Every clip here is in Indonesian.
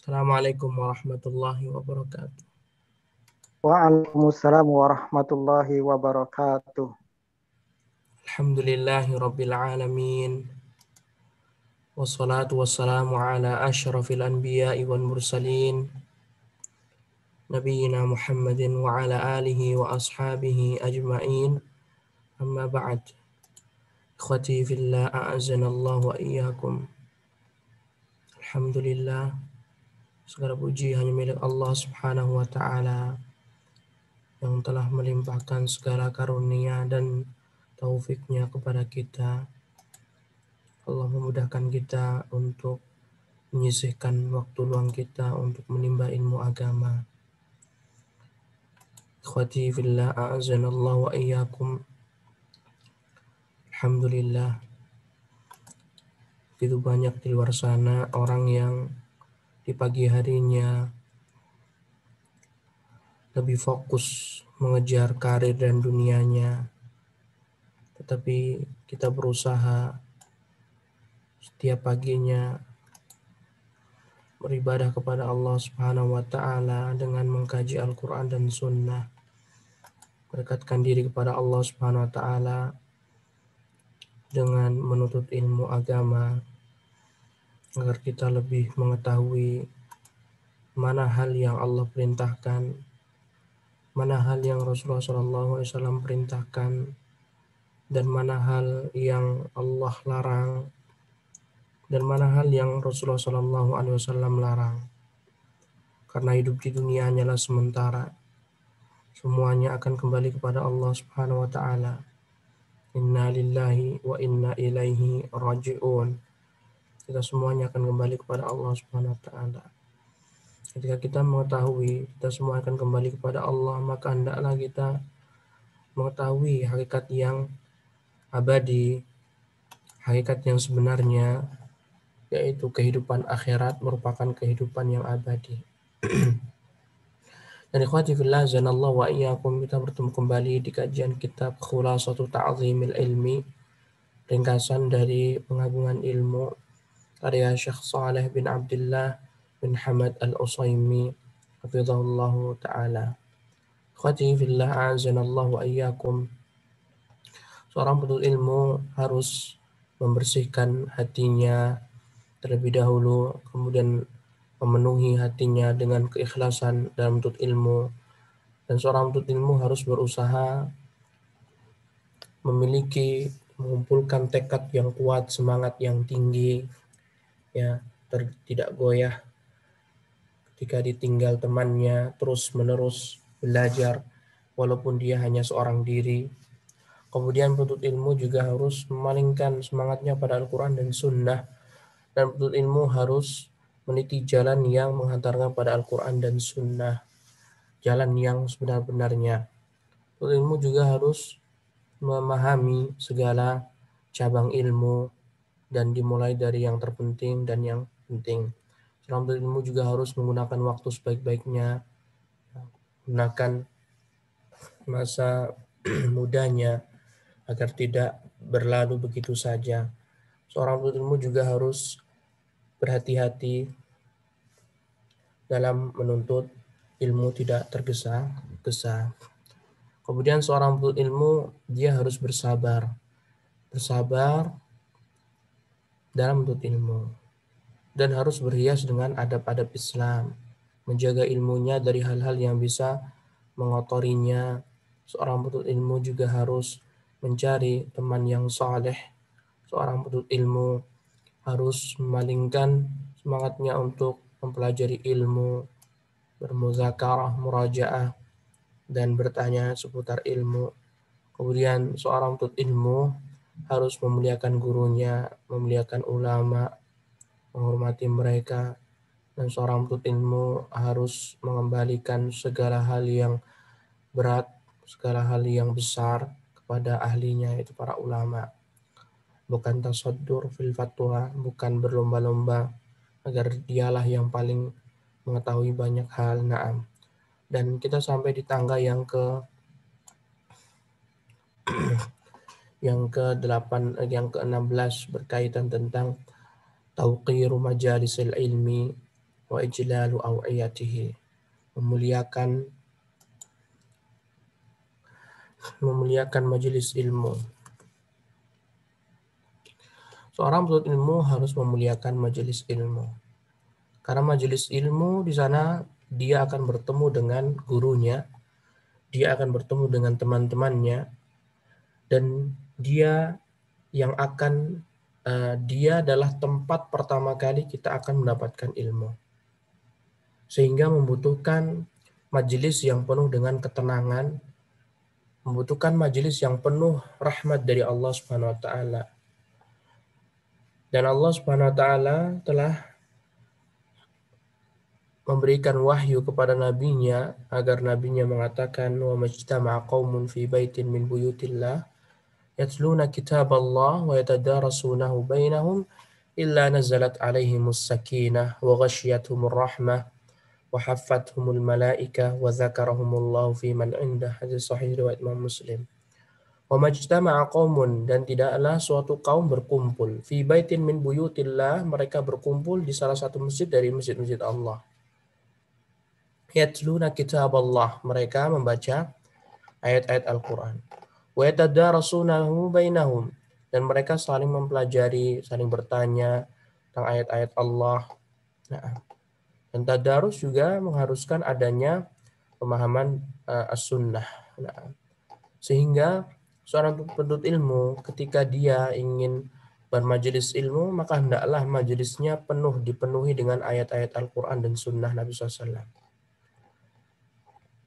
السلام عليكم ورحمة الله وبركاته وعليكم السلام ورحمة الله وبركاته الحمد لله رب العالمين والصلاة والسلام على أشرف الأنبياء والمرسلين نبينا محمد وعلى آله وأصحابه أجمعين أما بعد إخوتي في الله أعزنا الله وإياكم الحمد لله Segala puji hanya milik Allah Subhanahu wa taala yang telah melimpahkan segala karunia dan taufiknya kepada kita. Allah memudahkan kita untuk menyisihkan waktu luang kita untuk menimba ilmu agama. Ikhwati fillah a'azanallah wa iyyakum. Alhamdulillah. Begitu banyak di luar sana orang yang di pagi harinya lebih fokus mengejar karir dan dunianya tetapi kita berusaha setiap paginya beribadah kepada Allah Subhanahu wa taala dengan mengkaji Al-Qur'an dan Sunnah mendekatkan diri kepada Allah Subhanahu wa taala dengan menuntut ilmu agama agar kita lebih mengetahui mana hal yang Allah perintahkan, mana hal yang Rasulullah SAW perintahkan, dan mana hal yang Allah larang, dan mana hal yang Rasulullah SAW larang. Karena hidup di dunia hanyalah sementara. Semuanya akan kembali kepada Allah Subhanahu wa taala. Inna lillahi wa inna ilaihi raji'un kita semuanya akan kembali kepada Allah Subhanahu wa taala. Ketika kita mengetahui kita semua akan kembali kepada Allah, maka hendaklah kita mengetahui hakikat yang abadi, hakikat yang sebenarnya yaitu kehidupan akhirat merupakan kehidupan yang abadi. Dan ikhwati fillah zanallahu wa iyyakum kita bertemu kembali di kajian kitab Khulasatu Ta'zimil Ilmi ringkasan dari pengagungan ilmu karya Syekh Saleh bin Abdullah bin Hamad Al-Usaimi hafizahullah taala. Khati fillah ayyakum. Seorang penuntut ilmu harus membersihkan hatinya terlebih dahulu, kemudian memenuhi hatinya dengan keikhlasan dalam menuntut ilmu. Dan seorang menuntut ilmu harus berusaha memiliki mengumpulkan tekad yang kuat, semangat yang tinggi, ya ter, tidak goyah ketika ditinggal temannya terus menerus belajar walaupun dia hanya seorang diri kemudian penuntut ilmu juga harus memalingkan semangatnya pada Al-Quran dan Sunnah dan penuntut ilmu harus meniti jalan yang menghantarkan pada Al-Quran dan Sunnah jalan yang sebenar-benarnya penuntut ilmu juga harus memahami segala cabang ilmu dan dimulai dari yang terpenting dan yang penting. Seorang ilmu juga harus menggunakan waktu sebaik-baiknya, gunakan masa mudanya agar tidak berlalu begitu saja. Seorang ilmu juga harus berhati-hati dalam menuntut ilmu tidak tergesa-gesa. Kemudian seorang penuntut ilmu dia harus bersabar. Bersabar dalam menuntut ilmu dan harus berhias dengan adab-adab Islam, menjaga ilmunya dari hal-hal yang bisa mengotorinya. Seorang menuntut ilmu juga harus mencari teman yang saleh. Seorang menuntut ilmu harus memalingkan semangatnya untuk mempelajari ilmu, bermuzakarah, murajaah, dan bertanya seputar ilmu. Kemudian seorang menuntut ilmu harus memuliakan gurunya, memuliakan ulama, menghormati mereka, dan seorang penuntut ilmu harus mengembalikan segala hal yang berat, segala hal yang besar kepada ahlinya, yaitu para ulama. Bukan tasadur fil fatwa, bukan berlomba-lomba, agar dialah yang paling mengetahui banyak hal. Naam. Dan kita sampai di tangga yang ke yang ke-8 eh, yang ke-16 berkaitan tentang tauqiru majalisil ilmi wa ijlalu awiyatihi memuliakan memuliakan majelis ilmu seorang penuntut ilmu harus memuliakan majelis ilmu karena majelis ilmu di sana dia akan bertemu dengan gurunya dia akan bertemu dengan teman-temannya dan dia yang akan uh, dia adalah tempat pertama kali kita akan mendapatkan ilmu. Sehingga membutuhkan majelis yang penuh dengan ketenangan, membutuhkan majelis yang penuh rahmat dari Allah Subhanahu wa taala. Dan Allah Subhanahu wa taala telah memberikan wahyu kepada nabinya agar nabinya mengatakan wa majtama'a qaumun fi baitin min buyutillah yatluna kitab Allah wa yatadarasunahu bainahum illa nazalat السكينة sakinah wa وحفتهم rahmah wa haffathumul malaika wa zakarahumullahu fi man indah hadis sahih riwayat Muslim wa dan tidaklah suatu kaum berkumpul fi baitin min buyutillah mereka berkumpul di salah satu masjid dari masjid-masjid Allah yatluna kitab Allah mereka membaca ayat-ayat Al-Qur'an bainahum dan mereka saling mempelajari, saling bertanya tentang ayat-ayat Allah. Nah, dan tadarus juga mengharuskan adanya pemahaman uh, as-sunnah. Nah, sehingga seorang penuntut ilmu ketika dia ingin bermajelis ilmu, maka hendaklah majelisnya penuh dipenuhi dengan ayat-ayat Al-Quran dan sunnah Nabi SAW.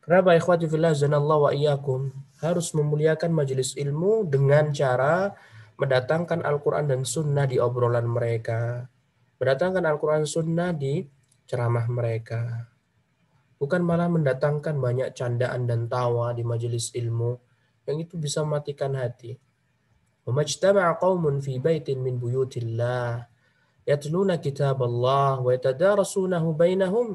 Kenapa ikhwati fillah zanallah wa iyyakum harus memuliakan majelis ilmu dengan cara mendatangkan Al-Quran dan Sunnah di obrolan mereka. Mendatangkan Al-Quran Sunnah di ceramah mereka. Bukan malah mendatangkan banyak candaan dan tawa di majelis ilmu yang itu bisa mematikan hati. وَمَجْتَمَعَ قَوْمٌ فِي بَيْتٍ مِنْ بُيُوتِ اللَّهِ يَتْلُونَ كِتَابَ اللَّهِ وَيَتَدَارَسُونَهُ بَيْنَهُمْ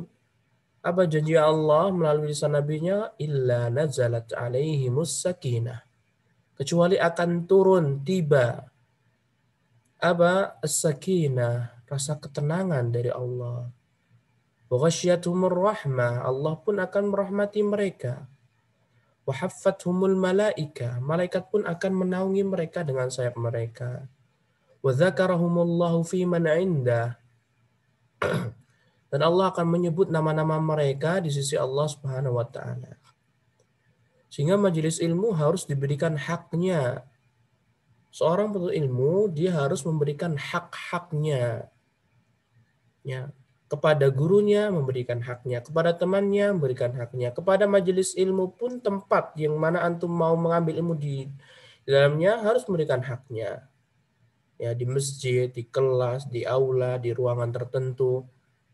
apa janji Allah melalui lisan nabinya illa nazalat alaihi musakinah kecuali akan turun tiba apa sakinah rasa ketenangan dari Allah Waghasyiathumur rahmah Allah pun akan merahmati mereka Wahafathumul malaika malaikat pun akan menaungi mereka dengan sayap mereka dzakarahumullahu fi man indah dan Allah akan menyebut nama-nama mereka di sisi Allah Subhanahu wa taala. Sehingga majelis ilmu harus diberikan haknya. Seorang penuntut ilmu dia harus memberikan hak-haknya. Ya, kepada gurunya memberikan haknya, kepada temannya memberikan haknya, kepada majelis ilmu pun tempat yang mana antum mau mengambil ilmu di, di dalamnya harus memberikan haknya. Ya, di masjid, di kelas, di aula, di ruangan tertentu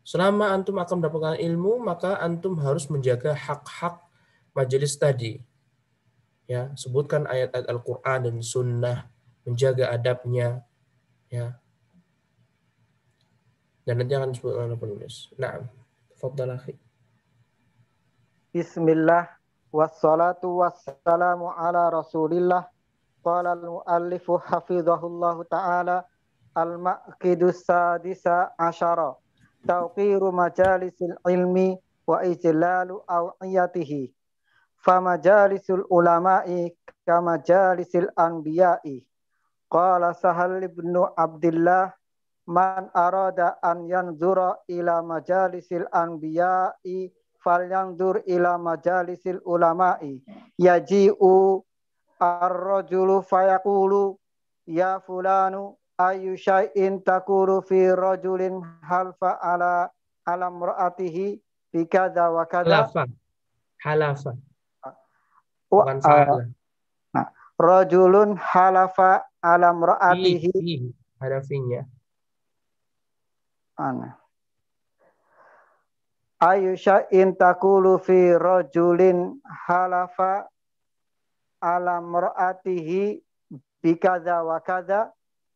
Selama antum akan mendapatkan ilmu, maka antum harus menjaga hak-hak majelis tadi. Ya, sebutkan ayat-ayat Al-Qur'an dan sunnah, menjaga adabnya, ya. Dan nanti akan disebut oleh penulis. Nah, fadhal akhi. Bismillah wassalatu wassalamu ala Rasulillah. Qala al-muallifu hafizahullahu taala al-maqidus sadisa asyara tauqiru majalisil ilmi wa ijlalu awiyatihi majalisul ulama'i kamajalisil anbiya'i qala sahal ibnu abdillah man arada an yanzura ila majalisil anbiya'i yanzur ila majalisil ulama'i yaji'u ar-rajulu fayaqulu ya fulanu ayu syai'in takuru fi rajulin halfa ala alam ra'atihi fi kada wa kada halafa halafa wa, salah ah, nah, rajulun halafa alam ra'atihi harafinya ana ayu syai'in takulu fi rajulin halafa alam ra'atihi bi kada wa kada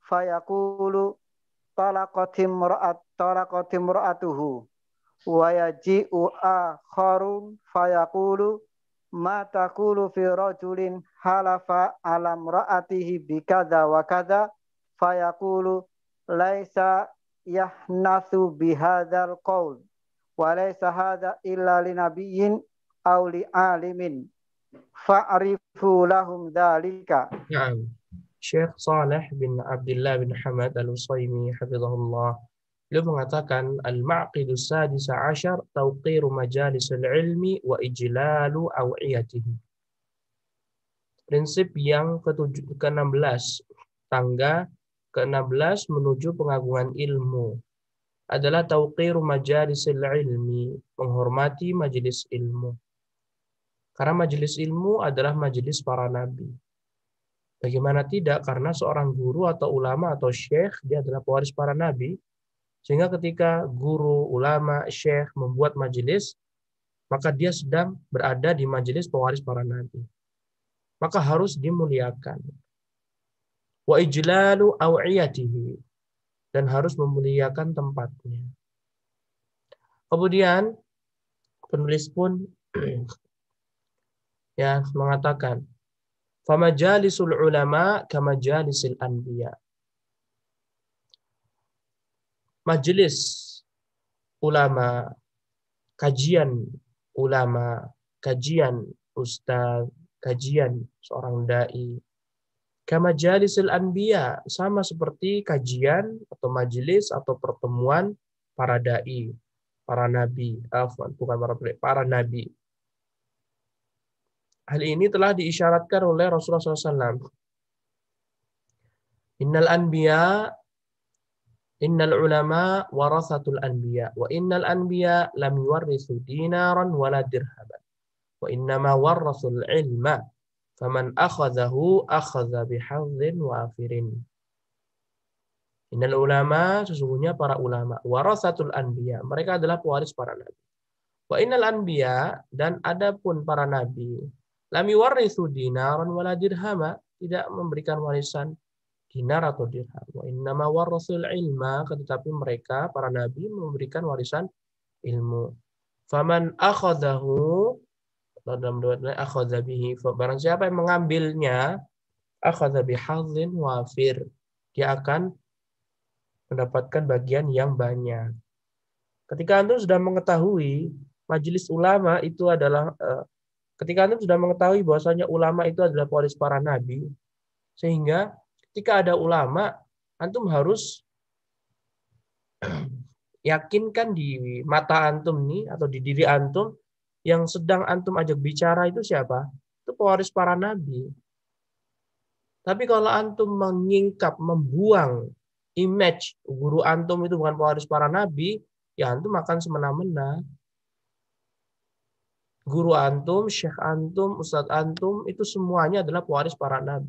Fayakulu talakotim ra'at talakotim ra'atuhu wa yaji'u akharun fayakulu ma takulu fi rajulin halafa alam ra'atihi bi wa kadza fayakulu laisa yahnasu bihadal qaul wa laisa illa linabiyyin aw li alimin fa'rifu lahum dhalika Syekh Saleh bin Abdullah bin Hamad Al-Usaimi hafizahullah beliau mengatakan al-ma'qidu sadisa asyar tawqiru majalis al-ilmi wa ijlalu awiyatihi. Prinsip yang ke-16 tangga ke-16 menuju pengagungan ilmu adalah tawqiru majalis ilmi, menghormati majelis ilmu. Karena majelis ilmu adalah majelis para nabi. Bagaimana tidak? Karena seorang guru atau ulama atau syekh, dia adalah pewaris para nabi. Sehingga ketika guru, ulama, syekh membuat majelis, maka dia sedang berada di majelis pewaris para nabi. Maka harus dimuliakan. Wa ijlalu aw'iyatihi. Dan harus memuliakan tempatnya. Kemudian penulis pun ya mengatakan famajalisul ulama kamajalisil anbiya. Majelis ulama, kajian ulama, kajian ustaz, kajian seorang dai. Kamajalisil anbiya sama seperti kajian atau majelis atau pertemuan para dai, para nabi, afwan, bukan para para nabi, Hal ini telah diisyaratkan oleh Rasulullah SAW. Innal anbiya Innal ulama warasatul anbiya wa innal anbiya lam yuwarrisu dinaran wala dirhaban, wa innama warrasul ilma faman akhadhahu akhadha bihadzin wafirin Innal ulama sesungguhnya para ulama warasatul anbiya mereka adalah pewaris para nabi wa innal anbiya dan adapun para nabi Lam yuwarrithu dinaran wala dirhama, tidak memberikan warisan dinar atau dirham. Wa innama warasul ilma, tetapi mereka para nabi memberikan warisan ilmu. Faman akhadahu dalam dua akhadha bihi barang siapa yang mengambilnya akhadha bihadzin wafir dia akan mendapatkan bagian yang banyak. Ketika antum sudah mengetahui majelis ulama itu adalah uh, Ketika Anda sudah mengetahui bahwasanya ulama itu adalah pewaris para nabi, sehingga ketika ada ulama, Antum harus yakinkan di mata Antum nih, atau di diri Antum, yang sedang Antum ajak bicara itu siapa? Itu pewaris para nabi. Tapi kalau Antum menyingkap, membuang image guru Antum itu bukan pewaris para nabi, ya Antum akan semena-mena guru antum, syekh antum, ustadz antum, itu semuanya adalah pewaris para nabi.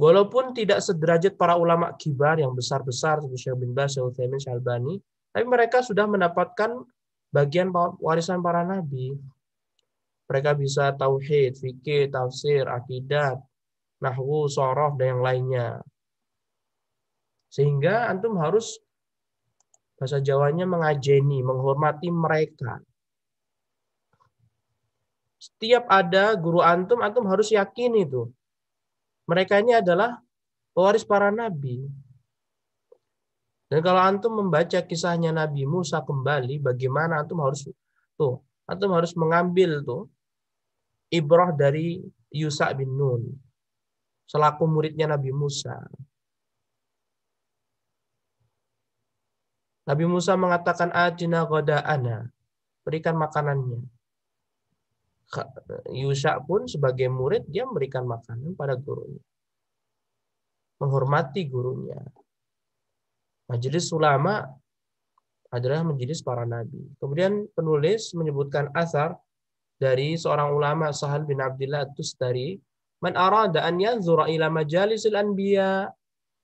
Walaupun tidak sederajat para ulama kibar yang besar-besar seperti Syekh bin Bas, Syekh Syekh Albani, tapi mereka sudah mendapatkan bagian warisan para nabi. Mereka bisa tauhid, fikih, tafsir, akidat, nahwu, sorof, dan yang lainnya. Sehingga antum harus bahasa Jawanya mengajeni, menghormati mereka. Setiap ada guru antum, antum harus yakin itu. Mereka ini adalah pewaris para nabi. Dan kalau antum membaca kisahnya Nabi Musa kembali, bagaimana antum harus tuh, antum harus mengambil tuh ibrah dari Yusa bin Nun selaku muridnya Nabi Musa. Nabi Musa mengatakan ajna ana berikan makanannya. Yusa pun sebagai murid dia memberikan makanan pada gurunya. Menghormati gurunya. Majelis ulama adalah majelis para nabi. Kemudian penulis menyebutkan asar dari seorang ulama Sahal bin Abdullah Tustari, "Man arada an yanzura ila majalisil anbiya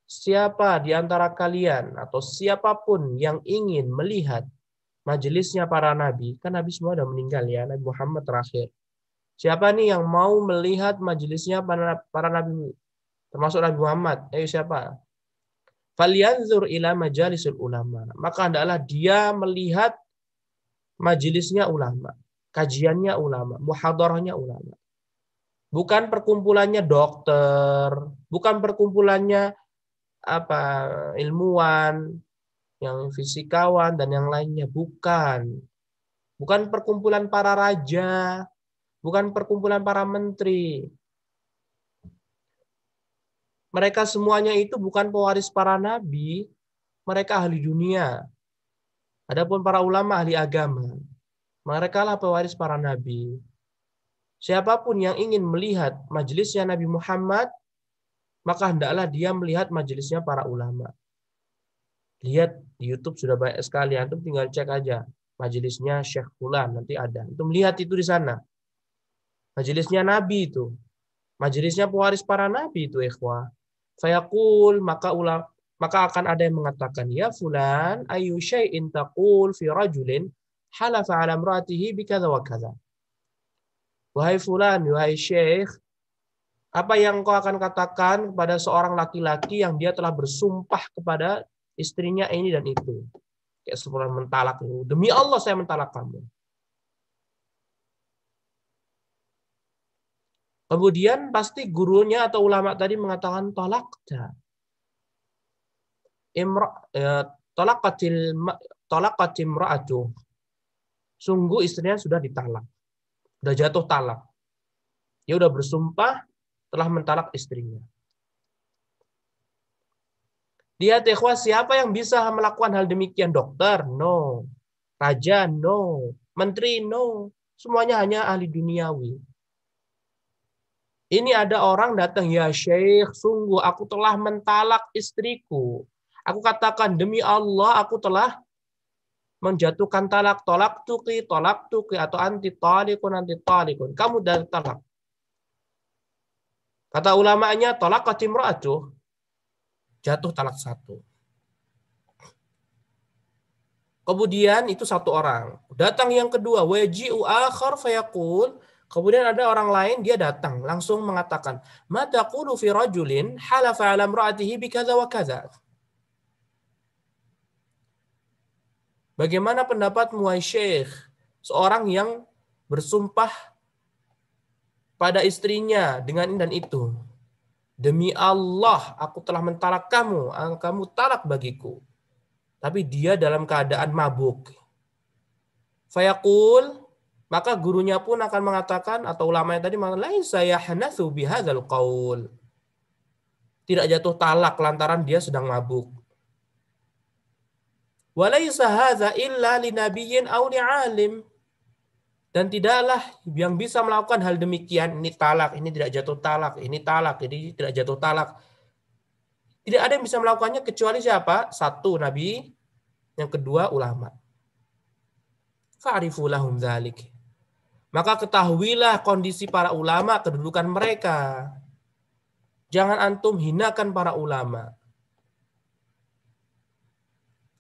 siapa di antara kalian atau siapapun yang ingin melihat majelisnya para nabi, kan nabi semua sudah meninggal ya, Nabi Muhammad terakhir. Siapa nih yang mau melihat majelisnya para, nabi termasuk Nabi Muhammad? Ayo siapa? Falyanzur ila majalisul ulama. Maka adalah dia melihat majelisnya ulama, kajiannya ulama, muhadharahnya ulama. Bukan perkumpulannya dokter, bukan perkumpulannya apa ilmuwan, yang fisikawan dan yang lainnya bukan. Bukan perkumpulan para raja, bukan perkumpulan para menteri. Mereka semuanya itu bukan pewaris para nabi, mereka ahli dunia. Adapun para ulama ahli agama, mereka lah pewaris para nabi. Siapapun yang ingin melihat majelisnya Nabi Muhammad, maka hendaklah dia melihat majelisnya para ulama. Lihat di YouTube sudah banyak sekali, antum tinggal cek aja majelisnya Syekh Fulan nanti ada. Antum lihat itu di sana. Majelisnya Nabi itu. Majelisnya pewaris para nabi itu ikhwah. Fayaqul maka ulang maka akan ada yang mengatakan ya fulan ayu syai'in taqul fi rajulin halafa ala imratihi bi kadza wa kadza. Wahai fulan, wahai syekh, apa yang kau akan katakan kepada seorang laki-laki yang dia telah bersumpah kepada istrinya ini dan itu? Kayak seorang mentalak itu. Demi Allah saya mentalak kamu. Kemudian pasti gurunya atau ulama tadi mengatakan tolak. tolak eh, tolakatil Sungguh istrinya sudah ditalak. Sudah jatuh talak. Dia sudah bersumpah telah mentalak istrinya. Dia tehwa siapa yang bisa melakukan hal demikian? Dokter? No. Raja? No. Menteri? No. Semuanya hanya ahli duniawi. Ini ada orang datang, ya Syekh, sungguh aku telah mentalak istriku. Aku katakan, demi Allah aku telah menjatuhkan talak, tolak tuki, tolak tuki, atau anti talikun, anti talikun. Kamu dari talak. Kata ulamanya tolak imra'atu jatuh talak satu. Kemudian itu satu orang. Datang yang kedua, waji'u akhar fayakul. Kemudian ada orang lain dia datang langsung mengatakan, Mata kulu fi rajulin halafa alam ra'atihi bi kadza wa kaza. Bagaimana pendapat Muay Syekh, seorang yang bersumpah pada istrinya dengan ini dan itu. Demi Allah, aku telah mentalak kamu, ah, kamu talak bagiku. Tapi dia dalam keadaan mabuk. Fayaqul, maka gurunya pun akan mengatakan atau ulamanya tadi lain saya hanasu bihadzal qawul. Tidak jatuh talak lantaran dia sedang mabuk. Walaysa hadza illa linabiyyin aw li'alim dan tidaklah yang bisa melakukan hal demikian ini talak ini tidak jatuh talak ini talak ini tidak jatuh talak tidak ada yang bisa melakukannya kecuali siapa satu nabi yang kedua ulama fa'rifulahum dzalik maka ketahuilah kondisi para ulama kedudukan mereka jangan antum hinakan para ulama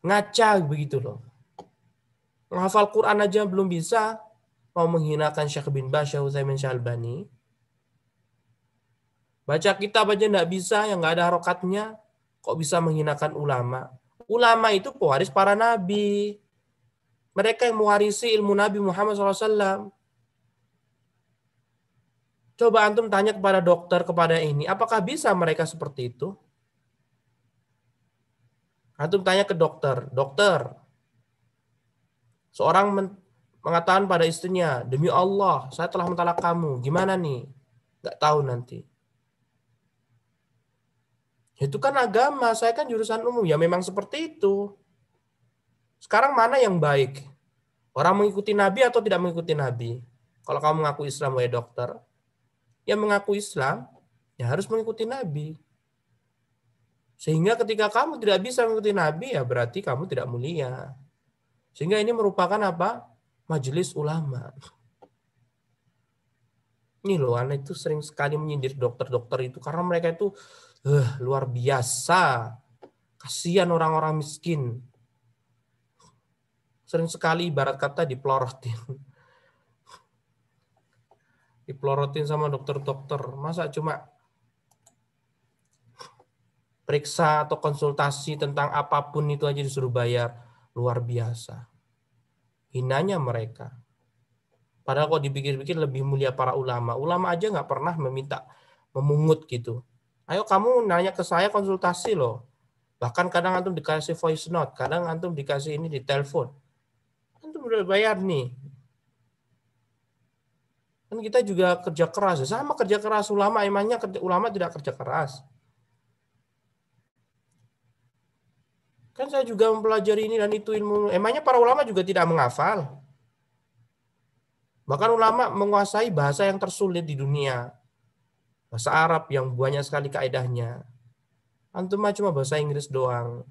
ngaca begitu loh menghafal Quran aja belum bisa mau menghinakan Syekh bin Basya Syekh Utsaimin Syalbani. Baca kitab aja enggak bisa, yang enggak ada harokatnya. Kok bisa menghinakan ulama? Ulama itu pewaris para nabi. Mereka yang mewarisi ilmu Nabi Muhammad SAW. Coba antum tanya kepada dokter, kepada ini. Apakah bisa mereka seperti itu? Antum tanya ke dokter. Dokter, seorang mengatakan pada istrinya, demi Allah, saya telah mentalak kamu. Gimana nih? Gak tahu nanti. Itu kan agama, saya kan jurusan umum. Ya memang seperti itu. Sekarang mana yang baik? Orang mengikuti Nabi atau tidak mengikuti Nabi? Kalau kamu mengaku Islam, ya dokter. Yang mengaku Islam, ya harus mengikuti Nabi. Sehingga ketika kamu tidak bisa mengikuti Nabi, ya berarti kamu tidak mulia. Sehingga ini merupakan apa? majelis ulama. Ini loh, anak itu sering sekali menyindir dokter-dokter itu karena mereka itu uh, luar biasa. Kasihan orang-orang miskin. Sering sekali ibarat kata dipelorotin. dipelorotin sama dokter-dokter. Masa cuma periksa atau konsultasi tentang apapun itu aja disuruh bayar. Luar biasa hinanya mereka. Padahal kalau dipikir-pikir lebih mulia para ulama. Ulama aja nggak pernah meminta memungut gitu. Ayo kamu nanya ke saya konsultasi loh. Bahkan kadang antum dikasih voice note, kadang antum dikasih ini di telepon. Antum udah bayar nih. Kan kita juga kerja keras. Sama kerja keras ulama, emangnya ulama tidak kerja keras. Kan saya juga mempelajari ini dan itu ilmu. Emangnya para ulama juga tidak menghafal? Bahkan ulama menguasai bahasa yang tersulit di dunia. Bahasa Arab yang banyak sekali kaedahnya. Antum cuma bahasa Inggris doang.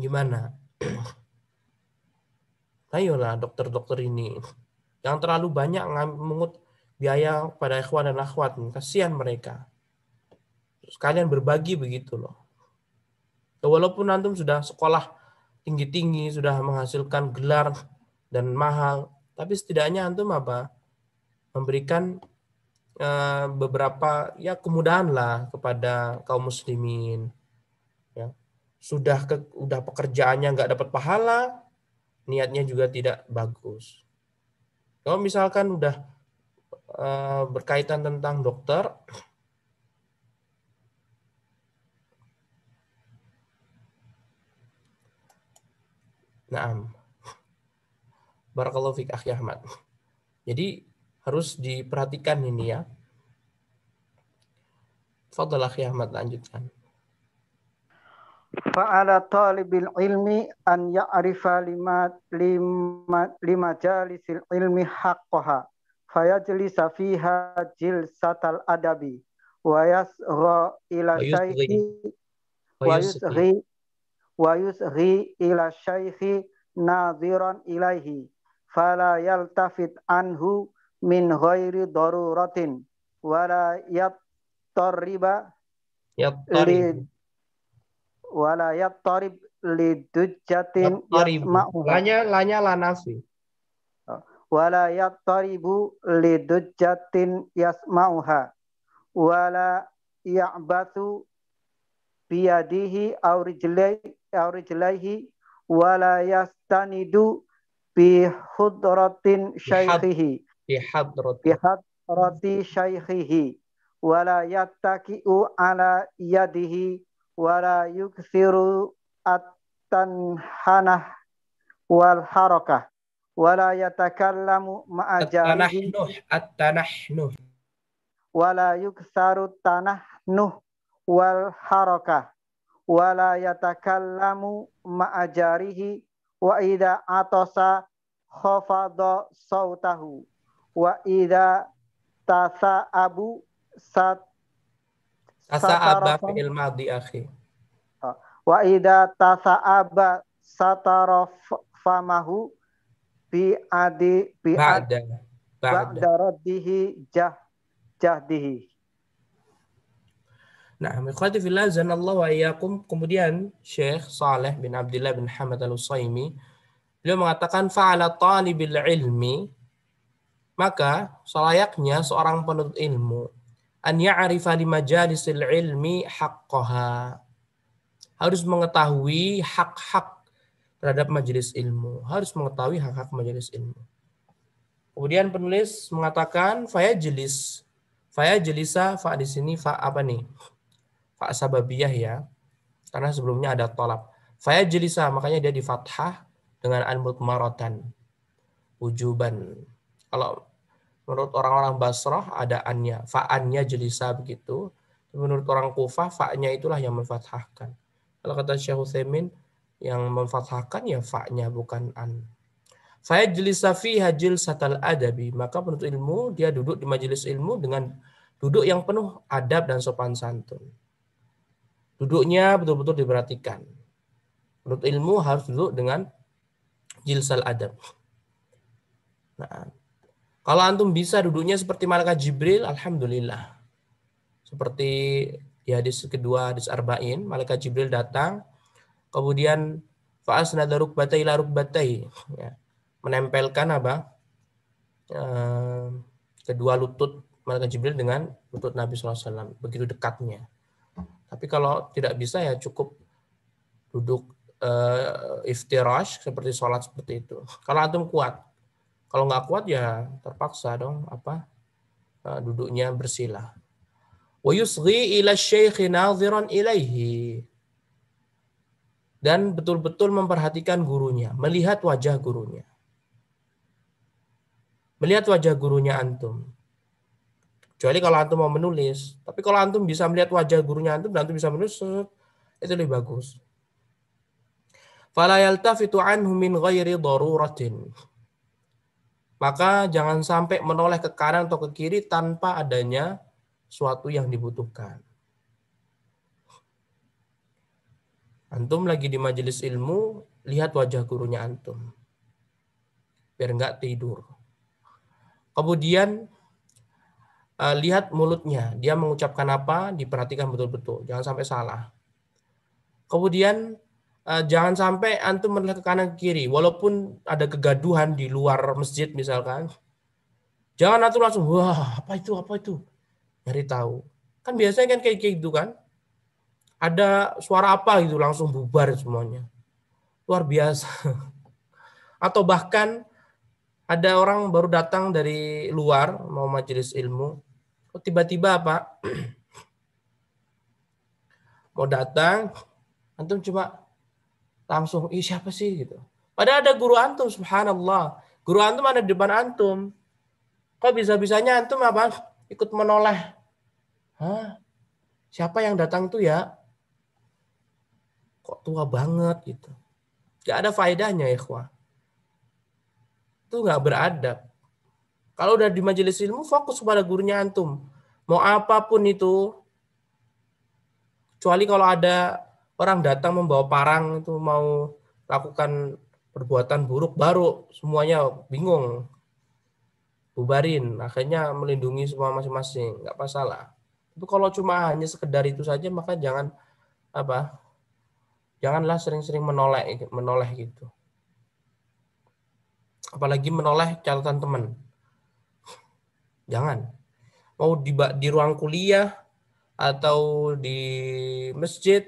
Gimana? Ayolah dokter-dokter ini. Yang terlalu banyak mengut biaya pada ikhwan dan akhwat. Kasihan mereka. Terus kalian berbagi begitu loh. Ya, walaupun antum sudah sekolah tinggi-tinggi, sudah menghasilkan gelar dan mahal, tapi setidaknya antum apa? Memberikan eh, beberapa ya kemudahan lah kepada kaum muslimin. Ya. Sudah ke, udah pekerjaannya nggak dapat pahala, niatnya juga tidak bagus. Kalau misalkan udah eh, berkaitan tentang dokter, Naam. Barakallahu fiik akhi Ahmad. Jadi harus diperhatikan ini ya. Fadal akhi Ahmad lanjutkan. Fa'ala talibil ilmi an ya'rifa lima, lima, lima jalisil ilmi haqqaha fayajlisa fiha jilsatal adabi wa yasgha ila syai'i wa yusghi wa yusri ila syaikhi nadhiran ilaihi fala yaltafit anhu min ghairi daruratin wala yattarriba yattarib wala yattarib lidujjatin yasma'u lanya lanya lanasi wala yattaribu lidujjatin yasma'uha wala ya'bathu biyadihi aw rijlai aw rijlaihi wa la yastanidu bi hudratin syaikhihi bi hadrati syaikhihi wa la yattaqiu ala yadihi wa la yukthiru at-tanhanah wal harakah wa la yatakallamu ma'a jahilihi at-tanahnuh wa la yuktharu tanahnuh wal harakah wa la yatakallamu ma'ajarihi wa idza atasa khafadha sautahu wa idza tasaabu sat tasaaba fi'il madhi akhi wa idza tasaaba satara famahu bi adi bi ba'da ba'da raddihi jah jahdihi Nah, mikhwati fillah zanallahu wa iyyakum. Kemudian Syekh Saleh bin Abdullah bin Hamad Al-Utsaimin beliau mengatakan fa'ala talibil ilmi maka selayaknya seorang penuntut ilmu an arifah li majalisil ilmi haqqaha. Harus mengetahui hak-hak terhadap majelis ilmu. Harus mengetahui hak-hak majelis ilmu. Kemudian penulis mengatakan faya jelis. Faya jelisa fa di sini fa apa nih? Pak Sababiyah ya. Karena sebelumnya ada tolap. Faya jelisa, makanya dia di fathah dengan anmut marotan, Ujuban. Kalau menurut orang-orang Basrah ada annya. Fa'annya jelisa begitu. Menurut orang Kufah, fa'nya itulah yang memfathahkan. Kalau kata Syekh Semin yang memfathahkan ya fa'nya bukan an. Faya jelisa fi hajil satal adabi. Maka penutup ilmu dia duduk di majelis ilmu dengan duduk yang penuh adab dan sopan santun. Duduknya betul-betul diperhatikan. Menurut ilmu harus duduk dengan jilsal adab. Nah, kalau antum bisa duduknya seperti malaikat Jibril, alhamdulillah. Seperti di hadis kedua hadis arba'in, malaikat Jibril datang, kemudian faas nadaruk batai laruk batai, ya. menempelkan apa? Eh, kedua lutut malaikat Jibril dengan lutut Nabi SAW. Begitu dekatnya. Tapi kalau tidak bisa ya cukup duduk uh, iftirash seperti sholat seperti itu. Kalau antum kuat, kalau nggak kuat ya terpaksa dong apa uh, duduknya bersila. Wa ila syaikhi nadhiran ilaihi. Dan betul-betul memperhatikan gurunya, melihat wajah gurunya. Melihat wajah gurunya antum kecuali kalau antum mau menulis tapi kalau antum bisa melihat wajah gurunya antum dan antum bisa menulis itu lebih bagus Falayaltafitu yaltafitu anhu min ghairi daruratin maka jangan sampai menoleh ke kanan atau ke kiri tanpa adanya suatu yang dibutuhkan antum lagi di majelis ilmu lihat wajah gurunya antum biar nggak tidur kemudian Eh, lihat mulutnya, dia mengucapkan apa, diperhatikan betul-betul, jangan sampai salah. Kemudian eh, jangan sampai antum melihat ke kanan ke kiri, walaupun ada kegaduhan di luar masjid misalkan, jangan antum langsung wah apa itu apa itu nyari tahu. Kan biasanya kan kayak gitu kan, ada suara apa gitu langsung bubar semuanya, luar biasa. Atau bahkan ada orang baru datang dari luar mau majelis ilmu tiba-tiba apa? mau datang, antum cuma langsung, ih siapa sih gitu. Padahal ada guru antum, subhanallah. Guru antum ada di depan antum. Kok bisa-bisanya antum apa? Ikut menoleh. Hah? Siapa yang datang tuh ya? Kok tua banget gitu. Gak ada faedahnya ya, Itu gak beradab. Kalau udah di majelis ilmu, fokus kepada gurunya antum. Mau apapun itu, kecuali kalau ada orang datang membawa parang itu mau lakukan perbuatan buruk baru semuanya bingung bubarin akhirnya melindungi semua masing-masing nggak masalah itu kalau cuma hanya sekedar itu saja maka jangan apa janganlah sering-sering menoleh menoleh gitu apalagi menoleh catatan teman Jangan. Mau di, di ruang kuliah atau di masjid.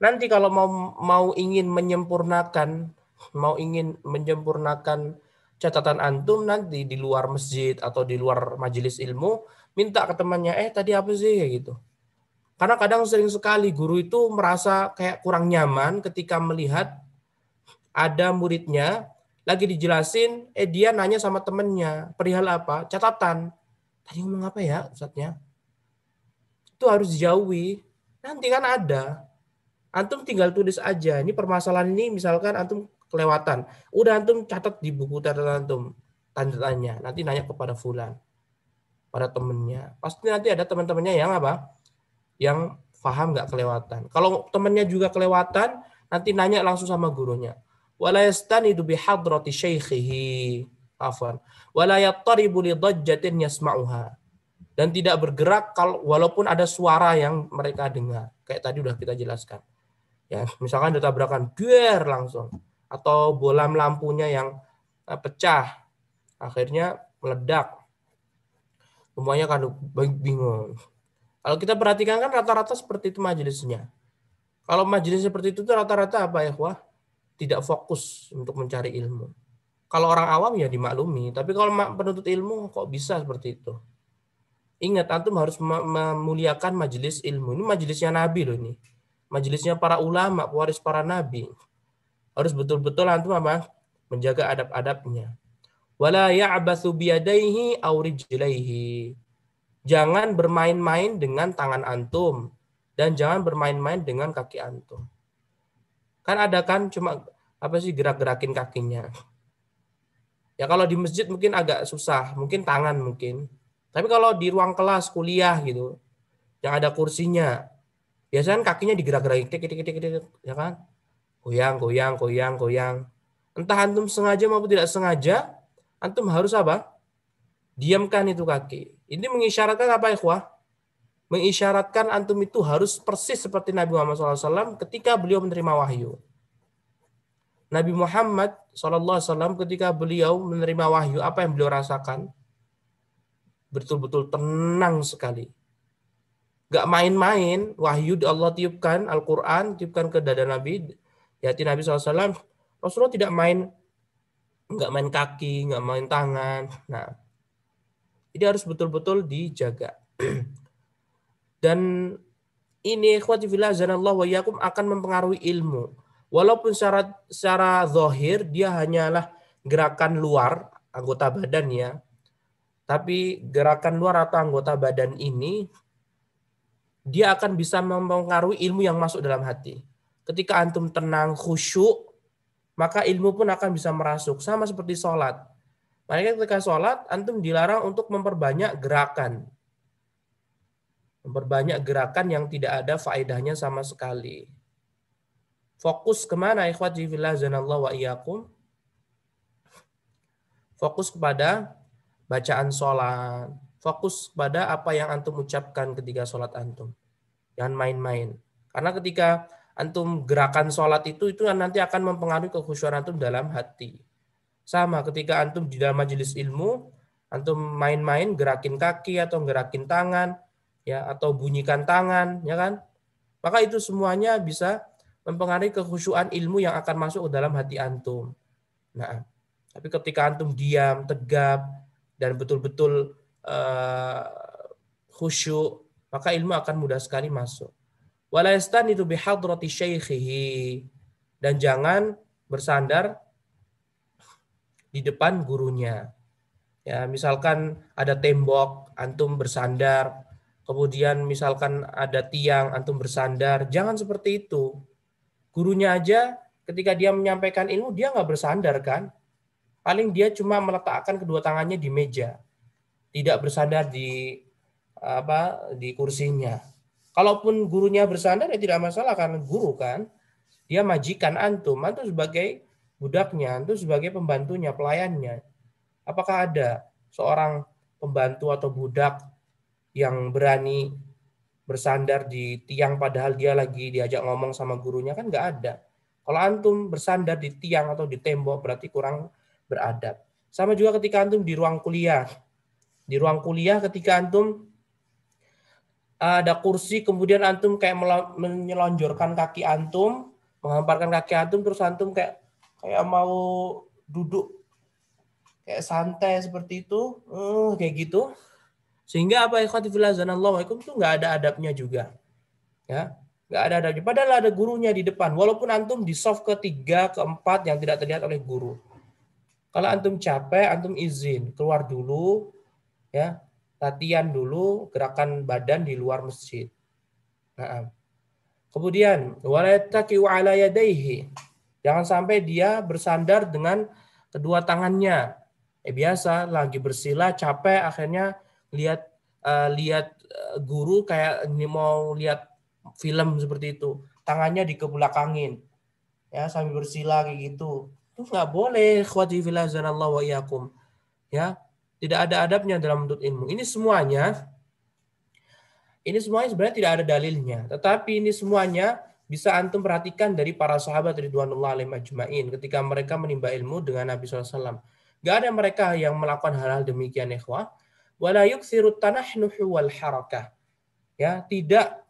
Nanti kalau mau mau ingin menyempurnakan, mau ingin menyempurnakan catatan antum nanti di luar masjid atau di luar majelis ilmu, minta ke temannya, "Eh, tadi apa sih?" gitu. Karena kadang sering sekali guru itu merasa kayak kurang nyaman ketika melihat ada muridnya lagi dijelasin, eh dia nanya sama temennya perihal apa? Catatan. Tadi ngomong apa ya ustadznya? Itu harus dijauhi. Nanti kan ada. Antum tinggal tulis aja. Ini permasalahan ini misalkan antum kelewatan. Udah antum catat di buku catatan antum. Tanda tanya. Nanti nanya kepada fulan. Pada temennya. Pasti nanti ada teman-temannya yang apa? Yang paham nggak kelewatan. Kalau temennya juga kelewatan, nanti nanya langsung sama gurunya wala yastanidu bihadrati syaikhihi afwan wala yattaribu li dhajjatin dan tidak bergerak kalau walaupun ada suara yang mereka dengar kayak tadi udah kita jelaskan ya misalkan ada tabrakan duer langsung atau bolam lampunya yang eh, pecah akhirnya meledak semuanya kan bingung kalau kita perhatikan kan rata-rata seperti itu majelisnya kalau majelis seperti itu rata-rata apa ya wah tidak fokus untuk mencari ilmu. Kalau orang awam ya dimaklumi, tapi kalau penuntut ilmu kok bisa seperti itu? Ingat, antum harus memuliakan majelis ilmu. Ini majelisnya Nabi loh ini. Majelisnya para ulama, pewaris para Nabi. Harus betul-betul antum apa? Menjaga adab-adabnya. Wala ya'basu biyadaihi aw rijlaihi. Jangan bermain-main dengan tangan antum dan jangan bermain-main dengan kaki antum. Kan ada kan cuma apa sih gerak-gerakin kakinya. Ya kalau di masjid mungkin agak susah, mungkin tangan mungkin. Tapi kalau di ruang kelas kuliah gitu, yang ada kursinya, biasanya kan kakinya digerak-gerakin, tik, tik, tik, tik, ya kan? Goyang, goyang, goyang, goyang. Entah antum sengaja maupun tidak sengaja, antum harus apa? Diamkan itu kaki. Ini mengisyaratkan apa ya, mengisyaratkan antum itu harus persis seperti Nabi Muhammad SAW ketika beliau menerima wahyu. Nabi Muhammad SAW ketika beliau menerima wahyu, apa yang beliau rasakan? Betul-betul tenang sekali. Gak main-main, wahyu di Allah tiupkan, Al-Quran tiupkan ke dada Nabi, yaitu Nabi SAW. Rasulullah tidak main, Gak main kaki, gak main tangan. Nah, ini harus betul-betul dijaga. Dan ini ikhwati fillah zanallahu wa yakum akan mempengaruhi ilmu. Walaupun secara secara zahir dia hanyalah gerakan luar anggota badan ya. Tapi gerakan luar atau anggota badan ini dia akan bisa mempengaruhi ilmu yang masuk dalam hati. Ketika antum tenang, khusyuk, maka ilmu pun akan bisa merasuk. Sama seperti sholat. Makanya ketika sholat, antum dilarang untuk memperbanyak gerakan Memperbanyak gerakan yang tidak ada faedahnya sama sekali. Fokus kemana ikhwat fillah zanallahu wa Iyakum. Fokus kepada bacaan sholat. Fokus kepada apa yang antum ucapkan ketika sholat antum. Jangan main-main. Karena ketika antum gerakan sholat itu, itu nanti akan mempengaruhi kekhusyuan antum dalam hati. Sama ketika antum di dalam majelis ilmu, antum main-main gerakin kaki atau gerakin tangan, ya atau bunyikan tangan, ya kan? Maka itu semuanya bisa mempengaruhi kekhusyuan ilmu yang akan masuk ke dalam hati antum. Nah, tapi ketika antum diam, tegap dan betul-betul uh, khusyuk, maka ilmu akan mudah sekali masuk. itu itu bihadrati syekhihi dan jangan bersandar di depan gurunya. Ya, misalkan ada tembok, antum bersandar, kemudian misalkan ada tiang antum bersandar, jangan seperti itu. Gurunya aja ketika dia menyampaikan ilmu dia nggak bersandar kan, paling dia cuma meletakkan kedua tangannya di meja, tidak bersandar di apa di kursinya. Kalaupun gurunya bersandar ya tidak masalah karena guru kan dia majikan antum, antum sebagai budaknya, antum sebagai pembantunya, pelayannya. Apakah ada seorang pembantu atau budak yang berani bersandar di tiang padahal dia lagi diajak ngomong sama gurunya kan nggak ada. Kalau antum bersandar di tiang atau di tembok berarti kurang beradab. Sama juga ketika antum di ruang kuliah. Di ruang kuliah ketika antum eh, ada kursi kemudian antum kayak menyelonjorkan kaki antum, menghamparkan kaki antum terus antum kayak kayak mau duduk kayak santai seperti itu, uh, kayak gitu sehingga apa ikhwatifillah Allah waalaikum itu nggak ada adabnya juga. Ya, nggak ada adabnya. Padahal ada gurunya di depan. Walaupun antum di soft ketiga, keempat yang tidak terlihat oleh guru. Kalau antum capek, antum izin keluar dulu, ya latihan dulu gerakan badan di luar masjid. Nah, kemudian walayatakiu ala yadaihi. Jangan sampai dia bersandar dengan kedua tangannya. Eh biasa lagi bersila capek akhirnya lihat uh, lihat eh, guru kayak ini mau lihat film seperti itu tangannya dikebelakangin ya sambil bersila kayak gitu itu nggak boleh khawati filah wa iyakum ya tidak ada adabnya dalam menuntut ilmu ini semuanya ini semuanya sebenarnya tidak ada dalilnya tetapi ini semuanya bisa antum perhatikan dari para sahabat ridwanullah alaihim majma'in ketika mereka menimba ilmu dengan Nabi SAW. Gak ada mereka yang melakukan hal-hal demikian ikhwah wala yuksiru tanahnuhu wal harakah. Ya, tidak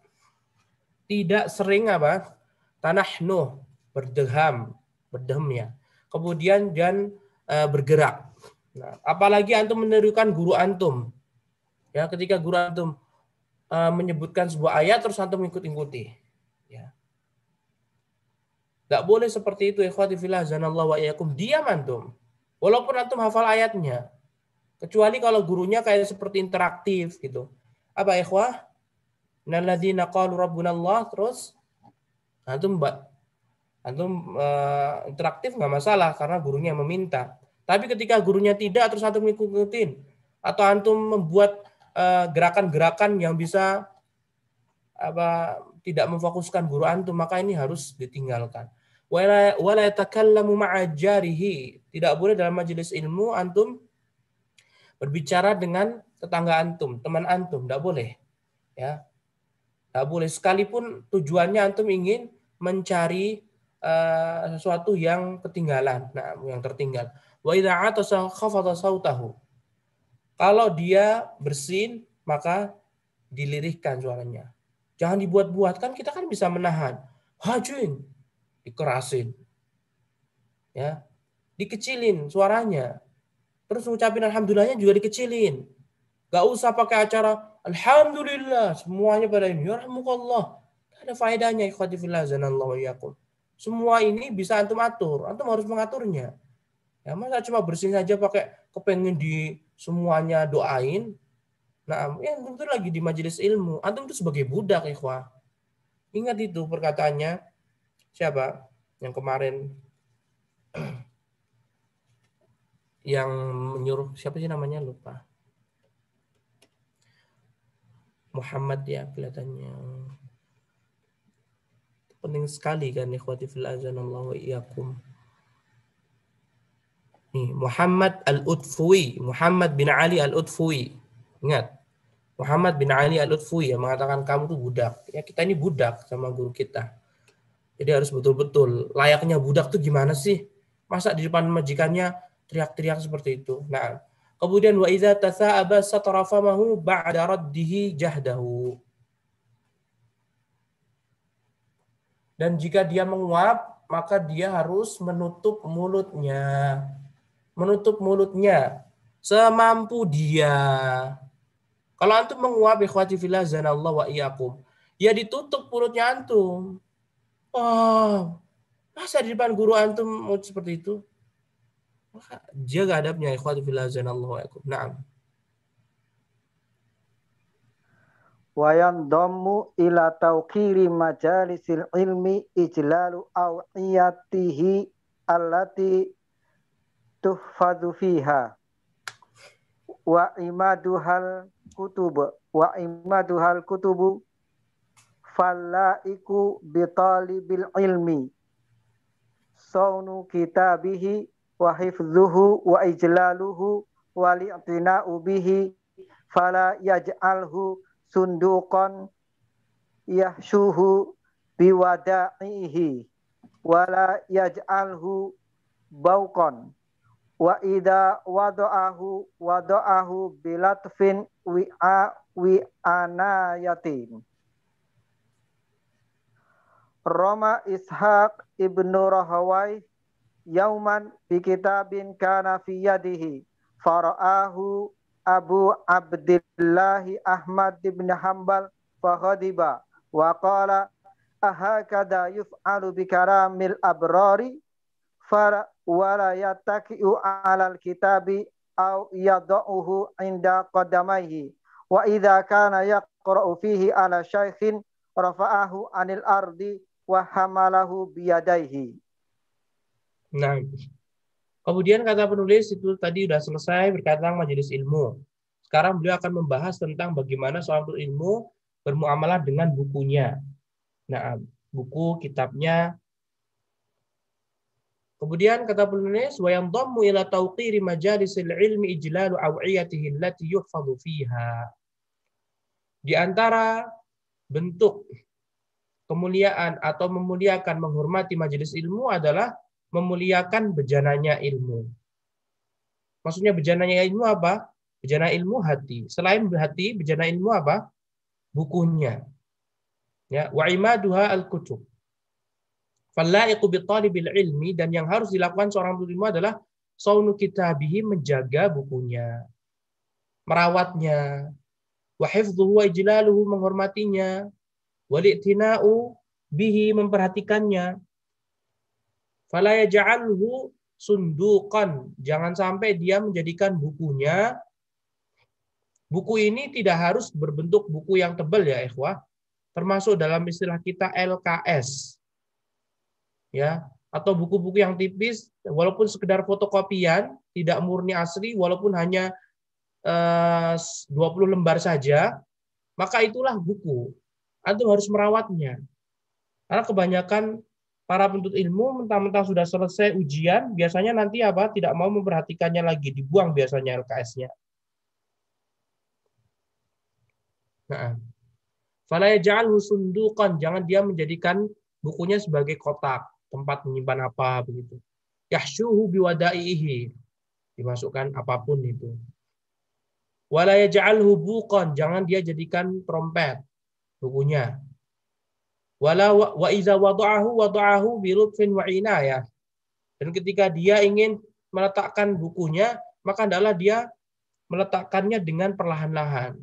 tidak sering apa? Tanahnu berdeham, berdehem ya. Kemudian dan e, bergerak. Nah, apalagi antum menirukan guru antum. Ya, ketika guru antum e, menyebutkan sebuah ayat terus antum ikut-ikuti. Ya. Gak boleh seperti itu ikhwati fillah zanallahu wa iyyakum. Diam antum. Walaupun antum hafal ayatnya, Kecuali kalau gurunya kayak seperti interaktif gitu. Apa ikhwah? Naladina qalu rabbunallah terus antum antum uh, interaktif nggak masalah karena gurunya meminta. Tapi ketika gurunya tidak terus antum ngikutin atau antum membuat eh, gerakan-gerakan uh, yang bisa apa tidak memfokuskan guru antum maka ini harus ditinggalkan. Wala yatakallamu ma'a Tidak boleh dalam majelis ilmu antum berbicara dengan tetangga antum, teman antum, tidak boleh. Ya, tidak boleh. Sekalipun tujuannya antum ingin mencari uh, sesuatu yang ketinggalan, nah yang tertinggal. Wa sautahu. Kalau dia bersin, maka dilirihkan suaranya. Jangan dibuat-buat kan kita kan bisa menahan. Hajuin, dikerasin. Ya, dikecilin suaranya Terus ngucapin alhamdulillahnya juga dikecilin. Gak usah pakai acara alhamdulillah semuanya pada ini. Ya Allah, Ada faedahnya ikhwatifillah zanallahu yakum. Semua ini bisa antum atur. Antum harus mengaturnya. Ya masa cuma bersin saja pakai kepengen di semuanya doain. Nah, ya antum itu lagi di majelis ilmu. Antum tuh sebagai budak ikhwah. Ingat itu perkataannya siapa yang kemarin yang menyuruh siapa sih namanya lupa Muhammad ya kelihatannya penting sekali kan nih fil azan Allah wa iyakum nih Muhammad al Utfui Muhammad bin Ali al Utfui ingat Muhammad bin Ali al Utfui yang mengatakan kamu tuh budak ya kita ini budak sama guru kita jadi harus betul-betul layaknya budak tuh gimana sih masa di depan majikannya teriak-teriak seperti itu. Nah, kemudian wa iza tasa'aba satara ba'da raddihi jahdahu. Dan jika dia menguap, maka dia harus menutup mulutnya. Menutup mulutnya semampu dia. Kalau antum menguap ikhwati fillah zanallahu wa iyyakum, ya ditutup mulutnya antum. Oh, masa di depan guru antum seperti itu? jaga adabnya ikhwat fillah zanallahu wa yakum. Naam. Wa yandammu ila tawqiri majalisil ilmi ijlalu awiyatihi allati tuhfadu fiha wa imaduhal kutub wa imaduhal kutubu falaiku bitalibil ilmi saunu kitabihi wa hifdhuhu wa ijlaluhu wa li'tina'u bihi fala yaj'alhu sunduqan yahshuhu biwada'ihi wala yaj'alhu bauqan wa idza wada'ahu wada'ahu bilatfin wi'a yatim Roma Ishaq ibnu Rahawaih يوما بكتاب كان في يده فرآه أبو عبد الله أحمد بن حنبل فغضب وقال أهكذا يفعل بكرام الأبرار ولا يتكئ على الكتاب أو يضعه عند قدميه وإذا كان يقرأ فيه على شيخ رفعه عن الأرض وحمله بيديه Nah, kemudian kata penulis itu tadi sudah selesai berkaitan majelis ilmu. Sekarang beliau akan membahas tentang bagaimana seorang ilmu bermuamalah dengan bukunya. Nah, buku kitabnya. Kemudian kata penulis wa yandammu ila tawqiri majalisil ilmi ijlalu awiyatihi allati yuhfadhu fiha. Di antara bentuk kemuliaan atau memuliakan menghormati majelis ilmu adalah memuliakan bejananya ilmu. Maksudnya bejananya ilmu apa? Bejana ilmu hati. Selain hati, bejana ilmu apa? Bukunya. Ya, wa imaduha al-kutub. Falaiqu bi talibil ilmi dan yang harus dilakukan seorang penuntut ilmu adalah saunu kitabihi menjaga bukunya, merawatnya, wa hifdhuhu wa ijlaluhu menghormatinya, wal bihi memperhatikannya, sundukan. Jangan sampai dia menjadikan bukunya buku ini tidak harus berbentuk buku yang tebal ya ikhwah. Termasuk dalam istilah kita LKS. Ya, atau buku-buku yang tipis walaupun sekedar fotokopian, tidak murni asli walaupun hanya eh, 20 lembar saja, maka itulah buku. Antum harus merawatnya. Karena kebanyakan para penuntut ilmu mentah-mentah sudah selesai ujian, biasanya nanti apa? Tidak mau memperhatikannya lagi, dibuang biasanya LKS-nya. Nah, Falaya jangan husundukan, jangan dia menjadikan bukunya sebagai kotak, tempat menyimpan apa begitu. Yahsyuhu biwadaihi, dimasukkan apapun itu. Walaya jangan hubukan jangan dia jadikan trompet bukunya Wala wa iza wada'ahu wada'ahu bi lutfin wa Dan ketika dia ingin meletakkan bukunya, maka adalah dia meletakkannya dengan perlahan-lahan.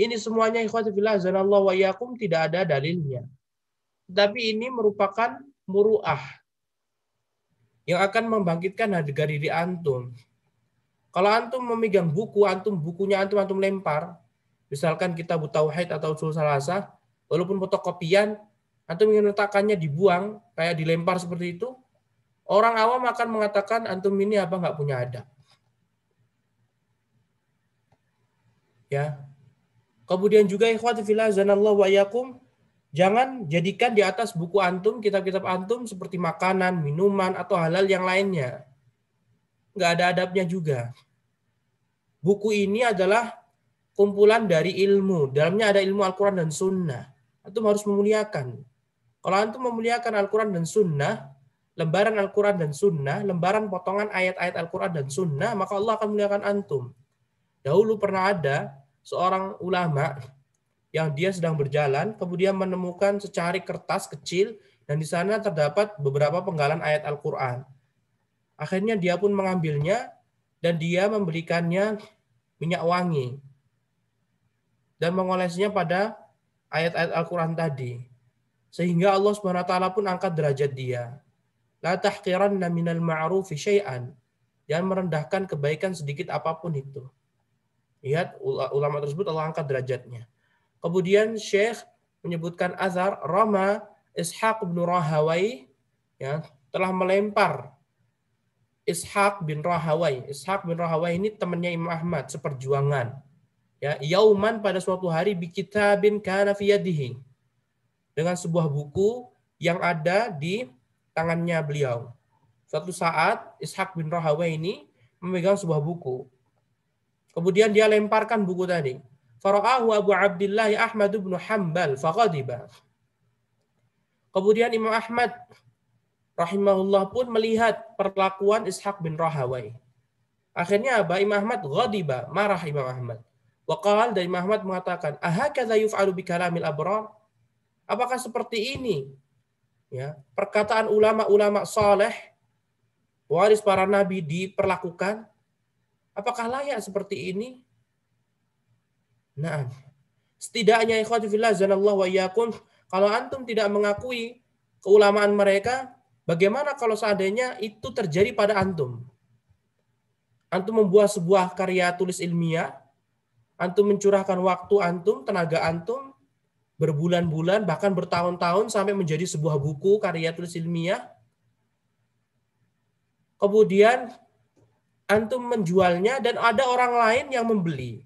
Ini semuanya ikhwatifillah zanallahu wa yakum tidak ada dalilnya. Tapi ini merupakan muruah yang akan membangkitkan harga diri antum. Kalau antum memegang buku, antum bukunya antum antum lempar, misalkan kita buta tauhid atau sul salasa walaupun fotokopian antum ingin meletakkannya dibuang, kayak dilempar seperti itu, orang awam akan mengatakan antum ini apa nggak punya adab. Ya. Kemudian juga ikhwati filah zanallahu wa yakum, jangan jadikan di atas buku antum, kitab-kitab antum seperti makanan, minuman atau halal yang lainnya. Nggak ada adabnya juga. Buku ini adalah kumpulan dari ilmu. Dalamnya ada ilmu Al-Quran dan Sunnah. Antum harus memuliakan. Kalau antum memuliakan Al-Quran dan Sunnah, lembaran Al-Quran dan Sunnah, lembaran potongan ayat-ayat Al-Quran dan Sunnah, maka Allah akan memuliakan antum. Dahulu pernah ada seorang ulama yang dia sedang berjalan, kemudian menemukan secari kertas kecil, dan di sana terdapat beberapa penggalan ayat Al-Quran. Akhirnya dia pun mengambilnya, dan dia memberikannya minyak wangi, dan mengolesnya pada ayat-ayat Al-Quran tadi sehingga Allah Subhanahu wa taala pun angkat derajat dia. La tahqiranna minal ma'rufi syai'an. Jangan merendahkan kebaikan sedikit apapun itu. Lihat ulama tersebut Allah angkat derajatnya. Kemudian Syekh menyebutkan azhar Rama Ishaq bin Rahawai ya, telah melempar Ishaq bin Rahawai. Ishaq bin Rahawai ini temannya Imam Ahmad seperjuangan. Ya, yauman pada suatu hari bi bin kana fi dengan sebuah buku yang ada di tangannya beliau. Suatu saat Ishak bin Rahawai ini memegang sebuah buku. Kemudian dia lemparkan buku tadi. Fara'ahu Abu Abdullah Ahmad bin Hanbal faqadiba. Kemudian Imam Ahmad rahimahullah pun melihat perlakuan Ishak bin Rahawai. Akhirnya Abu Imam Ahmad ghadiba, marah Imam Ahmad. Waqal dari Imam Ahmad mengatakan, "Ahakadza yuf'alu bi kalamil abrar?" Apakah seperti ini? Ya, perkataan ulama-ulama soleh, waris para nabi diperlakukan? Apakah layak seperti ini? Nah, setidaknya ikhwati fillah wa iyyakum, kalau antum tidak mengakui keulamaan mereka, bagaimana kalau seandainya itu terjadi pada antum? Antum membuat sebuah karya tulis ilmiah, antum mencurahkan waktu antum, tenaga antum, berbulan-bulan bahkan bertahun-tahun sampai menjadi sebuah buku karya tulis ilmiah. Kemudian antum menjualnya dan ada orang lain yang membeli.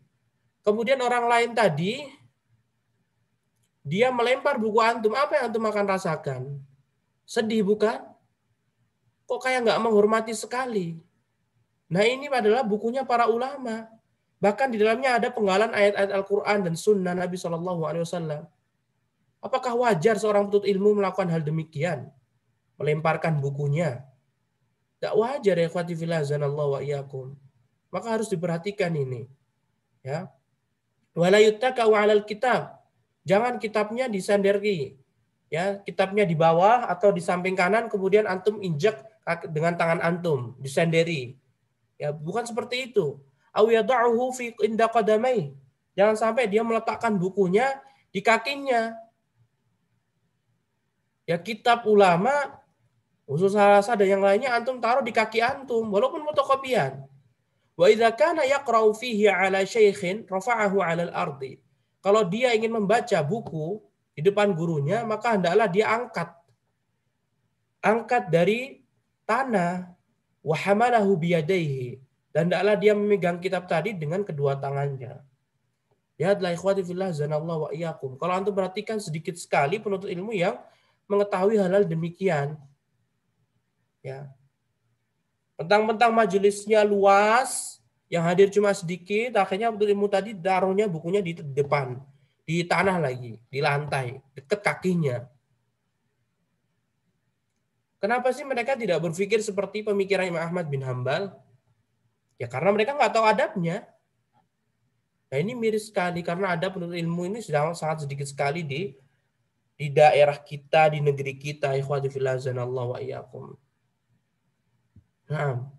Kemudian orang lain tadi dia melempar buku antum, apa yang antum akan rasakan? Sedih bukan? Kok kayak nggak menghormati sekali? Nah ini adalah bukunya para ulama. Bahkan di dalamnya ada penggalan ayat-ayat Al-Quran dan Sunnah Nabi saw. Apakah wajar seorang penuntut ilmu melakukan hal demikian? Melemparkan bukunya. Tidak wajar ya khawati wa iyakum. Maka harus diperhatikan ini. Ya. Walayutta kawalal kitab. Jangan kitabnya disanderi. Ya, kitabnya di bawah atau di samping kanan kemudian antum injek dengan tangan antum, disanderi. Ya, bukan seperti itu. Awiyadahu fi inda Jangan sampai dia meletakkan bukunya di kakinya ya kitab ulama usul salasa dan yang lainnya antum taruh di kaki antum walaupun fotokopian. Wa idzakana yaqra'u fihi 'ala syaikhin rafa'ahu 'ala al-ardi. Kalau dia ingin membaca buku di depan gurunya, maka hendaklah dia angkat. Angkat dari tanah wa hamalahu biyadaihi dan hendaklah dia memegang kitab tadi dengan kedua tangannya. Ya, la ikhwati fillah zanallahu wa iyyakum. Kalau antum perhatikan sedikit sekali penuntut ilmu yang mengetahui hal-hal demikian. Ya. Tentang-tentang majelisnya luas, yang hadir cuma sedikit, akhirnya Abdul Ilmu tadi darunya bukunya di depan, di tanah lagi, di lantai, dekat kakinya. Kenapa sih mereka tidak berpikir seperti pemikiran Imam Ahmad bin Hambal? Ya karena mereka nggak tahu adabnya. Nah ini miris sekali karena adab penuntut ilmu ini sedang sangat sedikit sekali di di daerah kita, di negeri kita. Ikhwati fillah zanallahu wa iyyakum. Nah,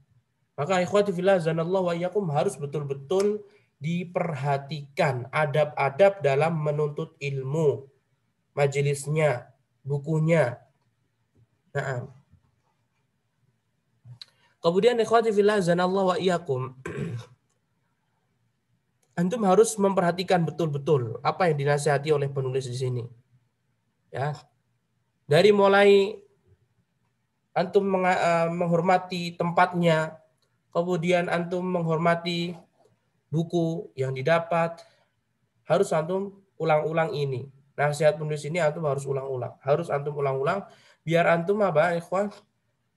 maka ikhwati fillah zanallahu wa iyyakum harus betul-betul diperhatikan adab-adab dalam menuntut ilmu, majelisnya, bukunya. Nah, Kemudian ikhwati fillah zanallahu wa iyyakum. Antum harus memperhatikan betul-betul apa yang dinasihati oleh penulis di sini. Ya. Dari mulai antum eh, menghormati tempatnya, kemudian antum menghormati buku yang didapat, harus antum ulang-ulang ini. Nasihat penulis ini antum harus ulang-ulang. Harus antum ulang-ulang biar antum apa ikhwan?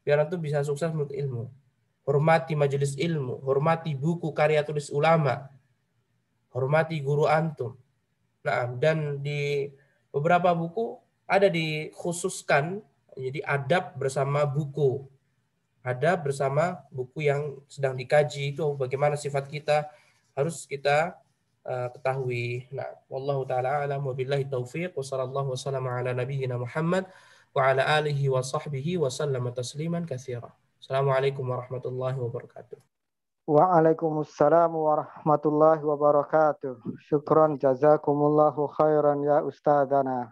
Biar antum bisa sukses menuntut ilmu. Hormati majelis ilmu, hormati buku karya tulis ulama, hormati guru antum. Nah, dan di beberapa buku ada dikhususkan jadi adab bersama buku. ada bersama buku yang sedang dikaji itu bagaimana sifat kita harus kita uh, ketahui. Nah, wallahu taala alam wabillahi taufiq wa sallallahu wasallam ala nabiyina Muhammad wa ala alihi wa sahbihi wa sallama tasliman katsira. Assalamualaikum warahmatullahi wabarakatuh. Waalaikumsalam warahmatullahi wabarakatuh. Syukran jazakumullahu khairan ya ustadana.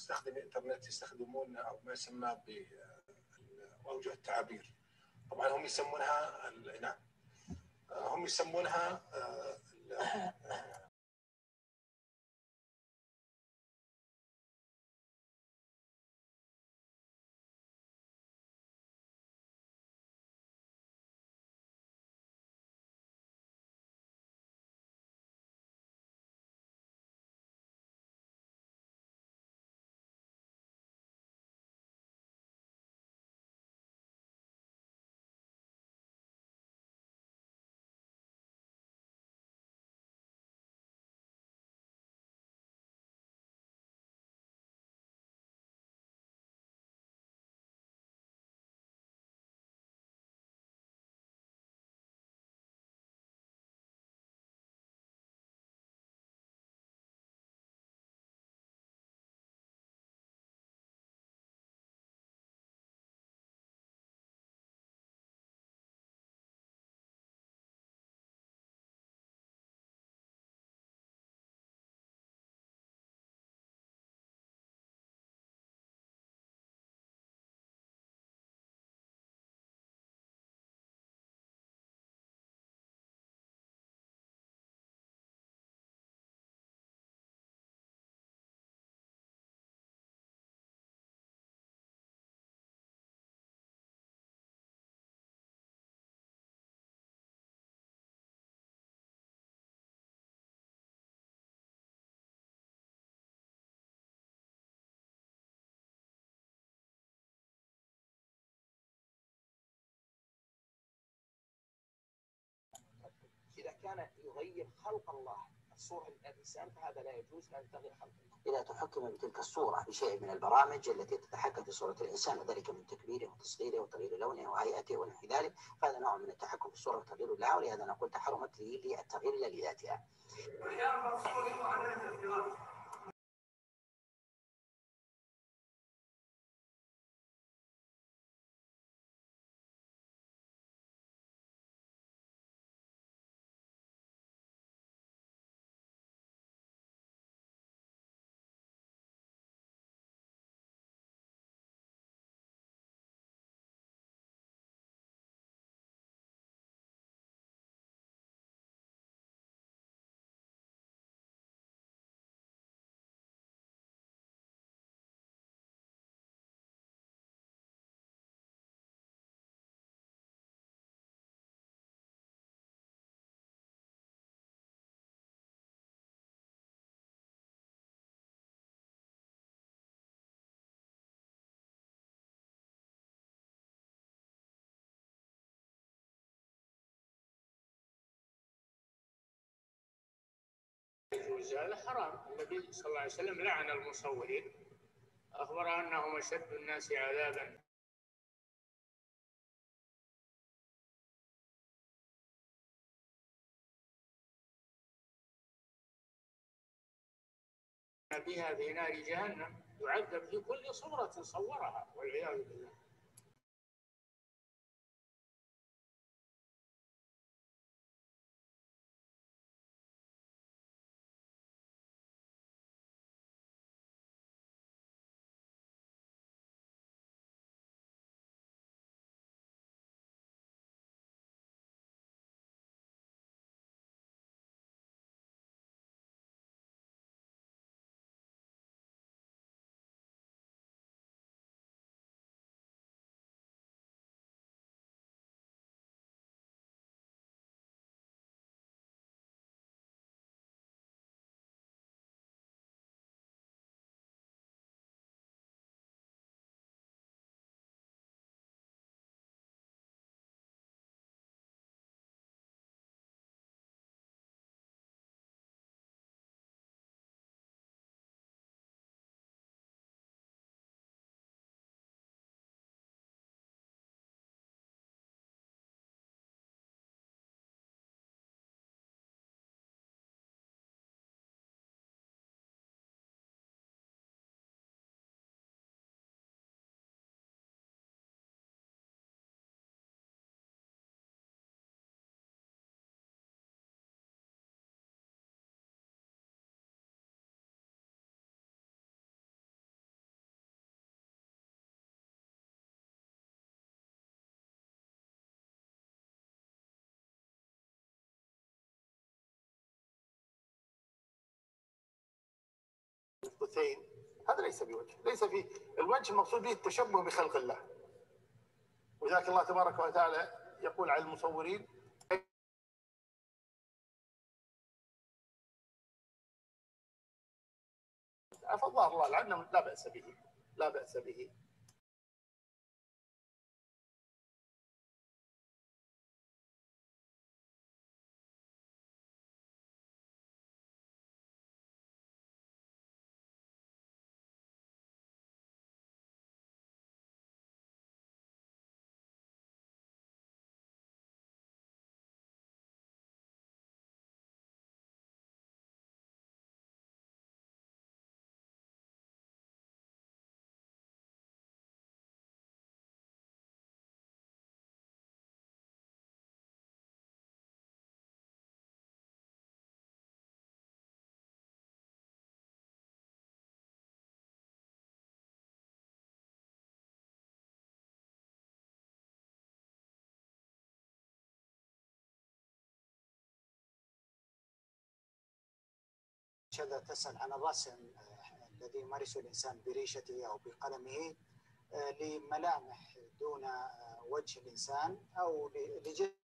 مستخدمي الانترنت يستخدمون او ما يسمى ب اوجه التعابير طبعا هم يسمونها نعم آه، هم يسمونها آه، كان يغير خلق الله الصورة الإنسان فهذا لا يجوز أن تغير خلق الله إذا تحكم بتلك الصورة بشيء من البرامج التي تتحكم في صورة الإنسان وذلك من تكبيره وتصغيره وتغيير لونه وهيئته ونحو ذلك فهذا نوع من التحكم في الصورة وتغيير لها ولهذا نقول تحرمت لي التغيير إلا لذاتها. يجوز هذا حرام النبي صلى الله عليه وسلم لعن المصورين أخبر أنهم أشد الناس عذابا بها في نار جهنم يعذب في كل صورة صورها والعياذ بالله حسين هذا ليس بوجه ليس في الوجه المقصود به التشبه بخلق الله ولذلك الله تبارك وتعالى يقول على المصورين عفى الله لعنه لا بأس به لا بأس به شذا تسأل عن الرسم الذي يمارسه الإنسان بريشته أو بقلمه آه، لملامح دون آه، وجه الإنسان أو لجسم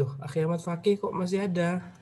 Duh, Aki Ahmad Fakih kok masih ada?